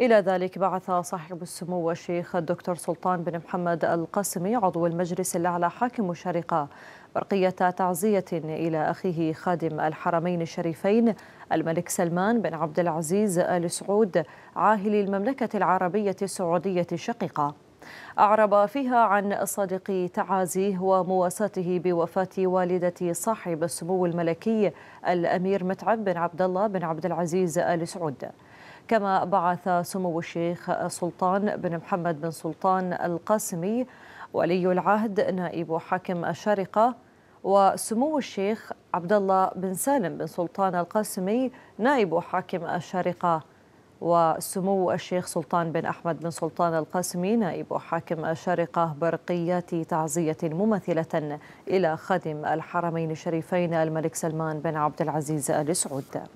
إلى ذلك بعث صاحب السمو الشيخ الدكتور سلطان بن محمد القاسمي عضو المجلس الأعلى حاكم الشارقة برقية تعزية إلى أخيه خادم الحرمين الشريفين الملك سلمان بن عبد العزيز آل سعود عاهل المملكة العربية السعودية الشقيقة أعرب فيها عن صادق تعازيه ومواساته بوفاة والدة صاحب السمو الملكي الأمير متعب بن عبد الله بن عبد العزيز آل سعود كما بعث سمو الشيخ سلطان بن محمد بن سلطان القاسمي ولي العهد نائب حاكم الشارقة وسمو الشيخ عبد الله بن سالم بن سلطان القاسمي نائب حاكم الشارقة وسمو الشيخ سلطان بن أحمد بن سلطان القاسمي نائب حاكم الشارقة برقيات تعزية مماثلة إلى خادم الحرمين الشريفين الملك سلمان بن عبد العزيز آل سعود